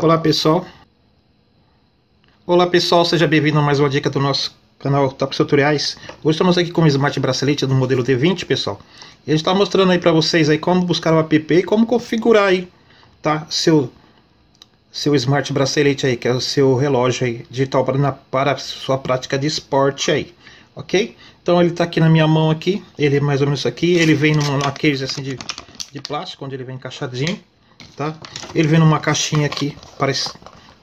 Olá pessoal. Olá pessoal, seja bem-vindo a mais uma dica do nosso canal Tops Tutoriais. Hoje estamos aqui com o Smart Bracelete do modelo D20, pessoal. E a gente está mostrando aí para vocês aí como buscar o app e como configurar aí, tá? Seu seu Smart Bracelete aí, que é o seu relógio aí digital para na, para sua prática de esporte aí, ok? Então ele está aqui na minha mão aqui, ele é mais ou menos aqui, ele vem numa, numa case assim de, de plástico, onde ele vem encaixadinho tá? Ele vem numa caixinha aqui, parece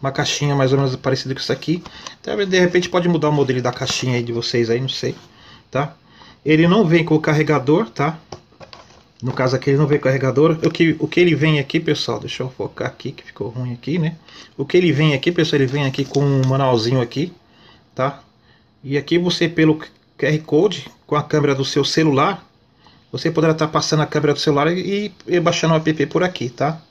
uma caixinha mais ou menos parecida com isso aqui. Talvez então, de repente pode mudar o modelo da caixinha aí de vocês aí, não sei, tá? Ele não vem com o carregador, tá? No caso aqui ele não vem com carregador. O que, o que ele vem aqui, pessoal, deixa eu focar aqui que ficou ruim aqui, né? O que ele vem aqui, pessoal, ele vem aqui com um manualzinho aqui, tá? E aqui você pelo QR Code com a câmera do seu celular, você poderá estar passando a câmera do celular e, e baixando o app por aqui, tá?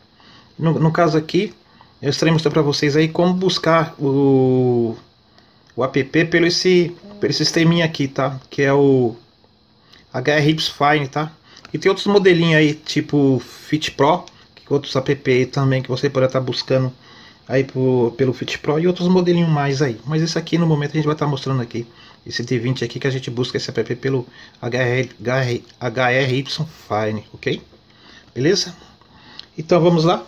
No, no caso aqui, eu estarei mostrando para vocês aí como buscar o, o app pelo esse, pelo esse sisteminha aqui, tá? Que é o HRIPS Fine, tá? E tem outros modelinhos aí, tipo Fit Pro, que outros app também que você poderá estar buscando aí por, pelo Fit Pro e outros modelinhos mais aí. Mas esse aqui no momento a gente vai estar mostrando aqui esse T20 aqui que a gente busca esse app pelo HR, HR, HRY Fine, ok? Beleza? Então vamos lá.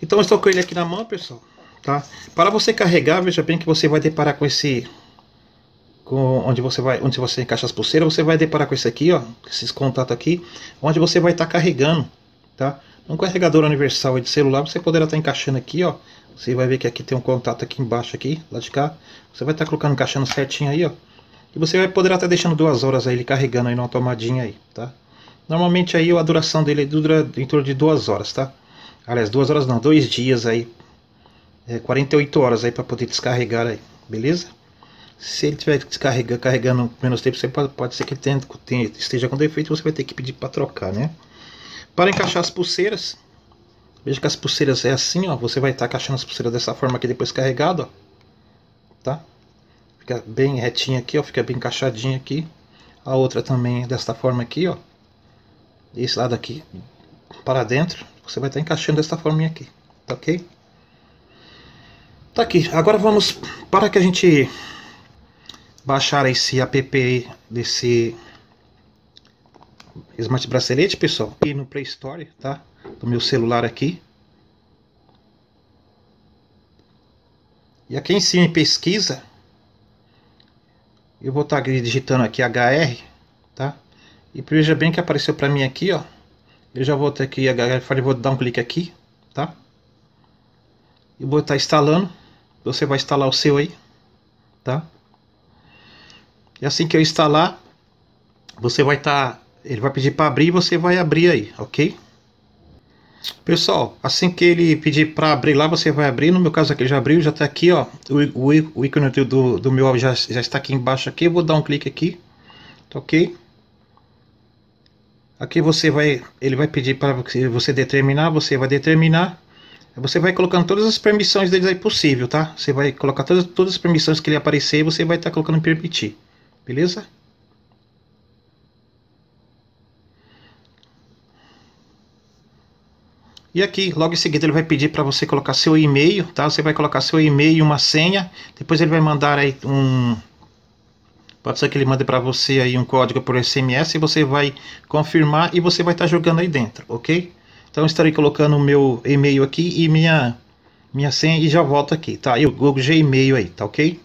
Então estou com ele aqui na mão, pessoal. Tá? Para você carregar, veja bem que você vai deparar com esse com onde você vai, onde você encaixa as pulseiras, você vai deparar com esse aqui, ó, esses contatos aqui, onde você vai estar tá carregando, tá? um carregador universal de celular, você poderá estar tá encaixando aqui, ó. Você vai ver que aqui tem um contato aqui embaixo, aqui, lá de cá. Você vai estar tá colocando, encaixando certinho aí, ó. E você vai, poderá estar tá deixando duas horas aí, ele carregando aí numa tomadinha aí, tá? Normalmente aí a duração dele dura em torno de duas horas, tá? Aliás, duas horas não, dois dias aí. É, 48 horas aí para poder descarregar aí, beleza? Se ele estiver descarregando, carregando menos tempo, você pode, pode ser que ele tenha, tenha, esteja com defeito, você vai ter que pedir para trocar, né? Para encaixar as pulseiras, veja que as pulseiras é assim, ó. Você vai estar tá encaixando as pulseiras dessa forma aqui depois carregado, ó. Tá? Fica bem retinha aqui, ó. Fica bem encaixadinha aqui. A outra também é desta forma aqui, ó. Esse lado aqui para dentro, você vai estar tá encaixando desta forminha aqui, tá ok? Tá aqui. Agora vamos para que a gente baixar esse app desse Smart bracelete, pessoal, e no Play Store, tá? Do meu celular aqui. E aqui em cima em pesquisa, eu vou estar digitando aqui HR, tá? E veja bem que apareceu para mim aqui, ó. Eu já vou ter aqui HR, vou dar um clique aqui, tá? E vou estar instalando. Você vai instalar o seu aí, tá? E assim que eu instalar, você vai estar ele vai pedir para abrir e você vai abrir aí, ok? Pessoal, assim que ele pedir para abrir lá, você vai abrir. No meu caso aqui já abriu, já está aqui, ó. O, o, o ícone do, do meu já, já está aqui embaixo aqui. Eu vou dar um clique aqui, tá ok? Aqui você vai, ele vai pedir para você determinar, você vai determinar. Você vai colocando todas as permissões deles aí possível, tá? Você vai colocar todas, todas as permissões que ele aparecer, e você vai estar tá colocando permitir, beleza? E aqui, logo em seguida, ele vai pedir para você colocar seu e-mail, tá? Você vai colocar seu e-mail e uma senha. Depois ele vai mandar aí um... Pode ser que ele mande para você aí um código por SMS e você vai confirmar e você vai estar tá jogando aí dentro, ok? Então estarei colocando o meu e-mail aqui e minha, minha senha e já volto aqui, tá? E o Google Gmail aí, tá ok?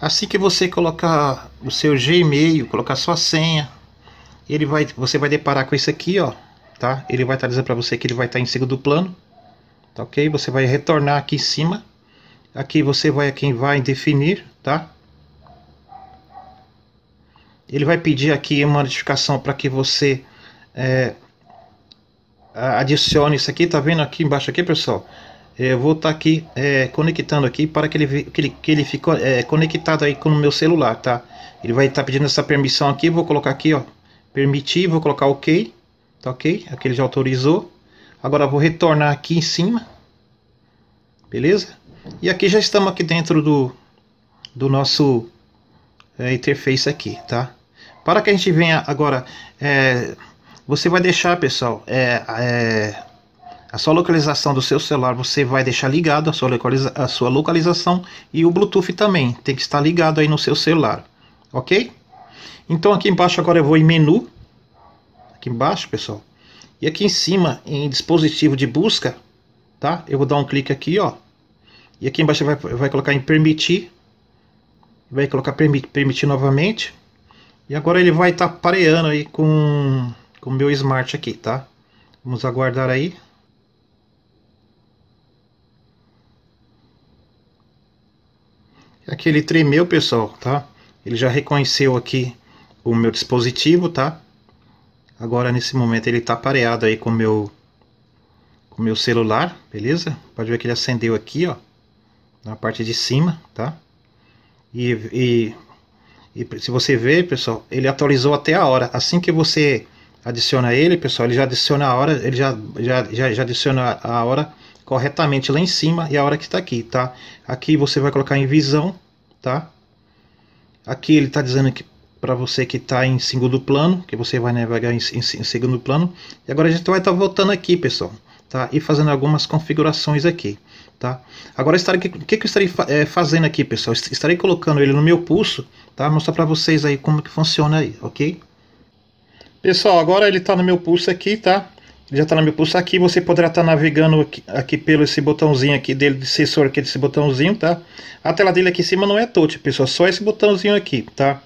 Assim que você colocar o seu Gmail, colocar sua senha, ele vai, você vai deparar com isso aqui, ó, tá? Ele vai estar dizendo para você que ele vai estar tá em segundo plano, tá ok? Você vai retornar aqui em cima, aqui você vai aqui vai definir, tá? Ele vai pedir aqui uma notificação para que você é, adicione isso aqui, tá vendo aqui embaixo aqui, pessoal? É, eu vou estar tá aqui é, conectando aqui para que ele, que ele, que ele fique é, conectado aí com o meu celular, tá? Ele vai estar tá pedindo essa permissão aqui, vou colocar aqui, ó, permitir, vou colocar OK, tá ok, aqui ele já autorizou. Agora vou retornar aqui em cima, beleza? E aqui já estamos aqui dentro do, do nosso é, interface aqui, tá? Para que a gente venha agora, é, você vai deixar, pessoal, é, é a sua localização do seu celular, você vai deixar ligado a sua, localiza a sua localização e o Bluetooth também tem que estar ligado aí no seu celular, ok? Então aqui embaixo agora eu vou em menu, aqui embaixo pessoal, e aqui em cima em dispositivo de busca, tá? Eu vou dar um clique aqui, ó, e aqui embaixo vai, vai colocar em permitir, vai colocar permitir, permitir novamente, e agora ele vai estar tá pareando aí com o meu Smart aqui, tá? Vamos aguardar aí. Aqui ele tremeu, pessoal, tá? Ele já reconheceu aqui o meu dispositivo, tá? Agora nesse momento ele está pareado aí com o meu com meu celular, beleza? Pode ver que ele acendeu aqui, ó, na parte de cima, tá? E, e, e se você ver, pessoal, ele atualizou até a hora. Assim que você adiciona ele, pessoal, ele já adiciona a hora, ele já, já, já, já adiciona a hora corretamente lá em cima e a hora que está aqui, tá? Aqui você vai colocar em visão, tá? Aqui ele está dizendo que para você que está em segundo plano, que você vai navegar em, em, em segundo plano. E agora a gente vai estar tá voltando aqui, pessoal, tá? E fazendo algumas configurações aqui, tá? Agora estarei, o que, que eu estarei é, fazendo aqui, pessoal? Estarei colocando ele no meu pulso, tá? Mostrar para vocês aí como que funciona aí, ok? Pessoal, agora ele está no meu pulso aqui, tá? já está na minha pulsa aqui, você poderá estar tá navegando aqui, aqui, pelo esse botãozinho aqui dele, de sensor aqui desse botãozinho, tá? A tela dele aqui em cima não é touch, tipo, pessoal, só esse botãozinho aqui, tá?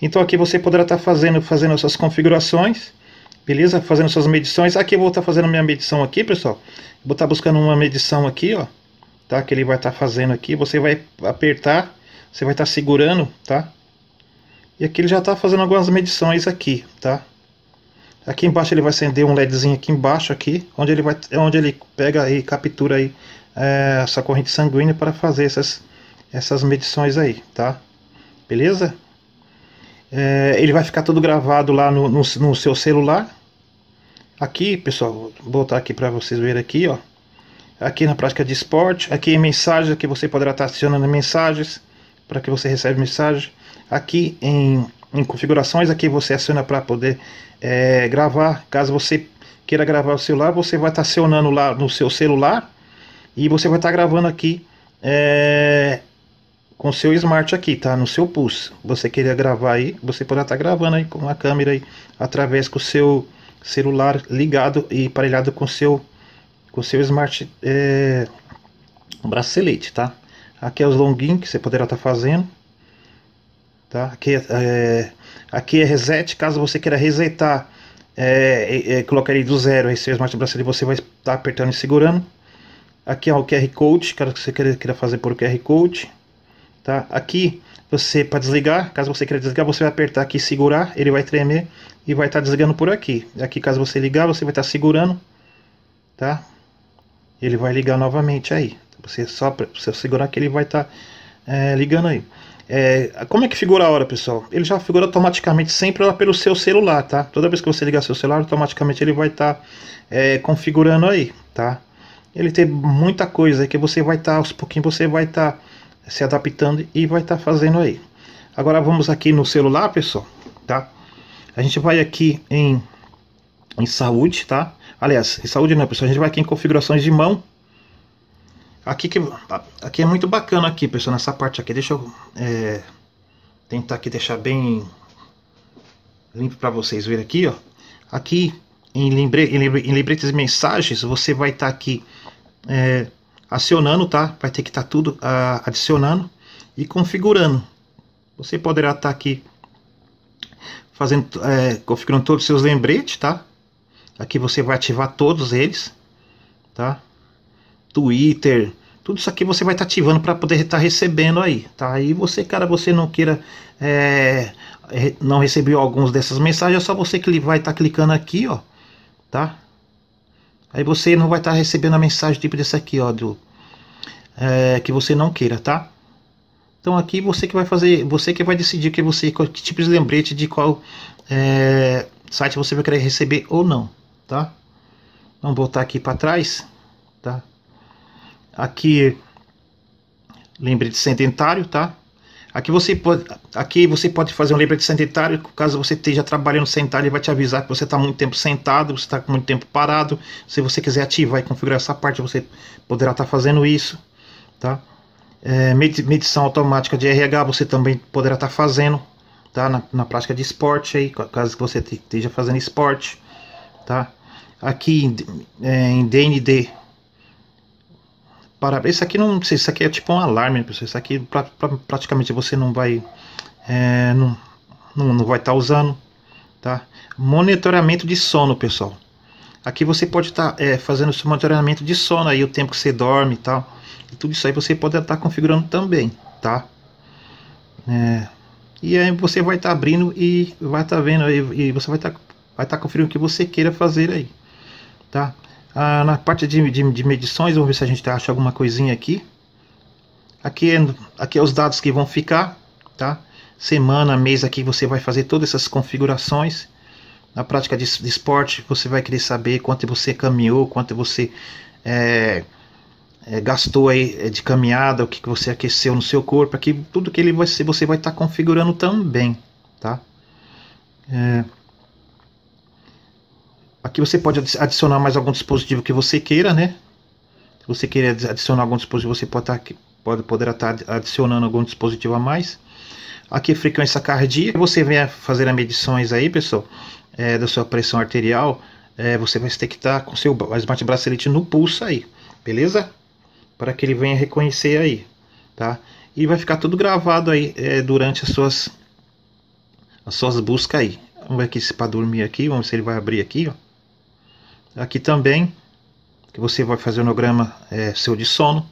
Então aqui você poderá estar tá fazendo, fazendo suas configurações, beleza? Fazendo suas medições. Aqui eu vou estar tá fazendo minha medição aqui, pessoal. Vou estar tá buscando uma medição aqui, ó, tá? Que ele vai estar tá fazendo aqui. Você vai apertar, você vai estar tá segurando, tá? E aqui ele já está fazendo algumas medições aqui, Tá? Aqui embaixo ele vai acender um ledzinho aqui embaixo aqui, onde ele vai, é onde ele pega e captura aí é, essa corrente sanguínea para fazer essas essas medições aí, tá? Beleza? É, ele vai ficar tudo gravado lá no, no, no seu celular. Aqui, pessoal, vou botar aqui para vocês verem aqui, ó. Aqui na prática de esporte, aqui em mensagens, aqui você poderá estar acionando mensagens para que você receba mensagem. Aqui em, em configurações, aqui você aciona para poder é, gravar. Caso você queira gravar o celular, você vai estar tá acionando lá no seu celular e você vai estar tá gravando aqui é, com seu smart aqui, tá? No seu pulso. Você queria gravar aí, você poderá estar tá gravando aí com a câmera aí através do seu celular ligado e parelhado com seu com seu smart é, bracelete, tá? Aqui é os login que você poderá estar tá fazendo. Tá? Aqui, é, é, aqui é reset, caso você queira resetar, é, é, é colocar ele do zero, aí Smart Bracelet você vai estar tá apertando e segurando. Aqui é o QR Code, caso você queira, queira fazer por QR Code. Tá? Aqui você para desligar, caso você queira desligar, você vai apertar aqui e segurar, ele vai tremer e vai estar tá desligando por aqui. Aqui caso você ligar, você vai estar segurando, tá? Ele vai ligar novamente aí. Você só você segurar que ele vai estar tá, é, ligando aí. É, como é que figura a hora, pessoal? Ele já figura automaticamente sempre lá pelo seu celular, tá? Toda vez que você ligar seu celular, automaticamente ele vai estar tá, é, configurando aí, tá? Ele tem muita coisa aí que você vai estar, tá, aos pouquinhos você vai estar tá se adaptando e vai estar tá fazendo aí. Agora vamos aqui no celular, pessoal, tá? A gente vai aqui em, em saúde, tá? Aliás, em saúde não, pessoal, a gente vai aqui em configurações de mão, Aqui, que, aqui é muito bacana aqui, pessoal, nessa parte aqui. Deixa eu é, tentar aqui deixar bem limpo para vocês verem aqui, ó. Aqui em, lembre, em, lembre, em lembretes e mensagens, você vai estar tá aqui é, acionando, tá? Vai ter que estar tá tudo a, adicionando e configurando. Você poderá estar tá aqui fazendo, é, configurando todos os seus lembretes, tá? Aqui você vai ativar todos eles, tá? Twitter, tudo isso aqui você vai estar tá ativando para poder estar tá recebendo aí, tá? E você, cara, você não queira é, é não recebeu alguns dessas mensagens, é só você que vai estar tá clicando aqui, ó, tá? Aí você não vai estar tá recebendo a mensagem tipo desse aqui, ó, do é, que você não queira, tá? Então aqui você que vai fazer, você que vai decidir que você que tipo de lembrete de qual é, site você vai querer receber ou não, tá? Vamos voltar aqui para trás. Aqui, lembre de sedentário, tá? Aqui você, pode, aqui você pode fazer um lembre de sedentário, caso você esteja trabalhando sentado, ele vai te avisar que você está muito tempo sentado, você está muito tempo parado. Se você quiser ativar e configurar essa parte, você poderá estar tá fazendo isso, tá? É, medição automática de RH você também poderá estar tá fazendo, tá? Na, na, prática de esporte aí, caso você esteja fazendo esporte, tá? Aqui em, é, em DND para isso aqui não isso aqui é tipo um alarme pessoal isso aqui pra, pra, praticamente você não vai é, não, não, não, vai estar tá usando tá monitoramento de sono pessoal aqui você pode estar tá, é, fazendo esse monitoramento de sono aí o tempo que você dorme e tal e tudo isso aí você pode estar tá configurando também tá é, e aí você vai estar tá abrindo e vai estar tá vendo aí e você vai estar tá, vai estar conferindo o que você queira fazer aí tá ah, na parte de, de, de, medições, vamos ver se a gente acha alguma coisinha aqui. Aqui, é, aqui é os dados que vão ficar, tá? Semana, mês aqui você vai fazer todas essas configurações. Na prática de, de esporte você vai querer saber quanto você caminhou, quanto você é, é, gastou aí é, de caminhada, o que, que você aqueceu no seu corpo. Aqui tudo que ele vai ser, você vai estar tá configurando também, tá? É, Aqui você pode adicionar mais algum dispositivo que você queira, né? Se você queira adicionar algum dispositivo, você pode, estar, tá-, pode poderá estar tá adicionando algum dispositivo a mais. Aqui é frequência cardíaca, você vem fazer as medições aí, pessoal, é, da sua pressão arterial, é, você vai ter que estar com seu Smart Bracelet no pulso aí, beleza? Para que ele venha reconhecer aí, tá? E vai ficar tudo gravado aí é, durante as suas, as suas buscas aí. Vamos ver aqui se para dormir aqui, vamos ver se ele vai abrir aqui, ó aqui também, que você vai fazer o holograma é, seu de sono.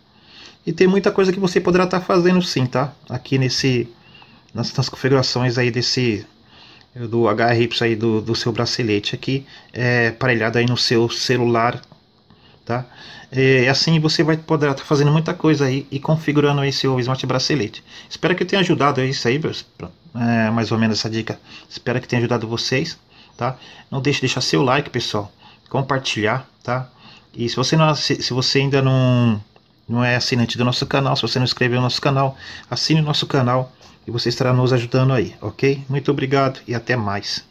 E tem muita coisa que você poderá estar tá fazendo sim, tá? Aqui nesse, nas, nas, configurações aí desse do HRY aí do, do seu bracelete aqui, é, aparelhado aí no seu celular, tá? É assim você vai poder estar tá fazendo muita coisa aí e configurando aí seu Smart Bracelete. Espero que tenha ajudado isso aí, é, mais ou menos essa dica. Espero que tenha ajudado vocês, tá? Não deixe de deixar seu like, pessoal compartilhar, tá? E se você, não, se, você ainda não, não é assinante do nosso canal, se você não inscreveu no nosso canal, assine o nosso canal e você estará nos ajudando aí, ok? Muito obrigado e até mais.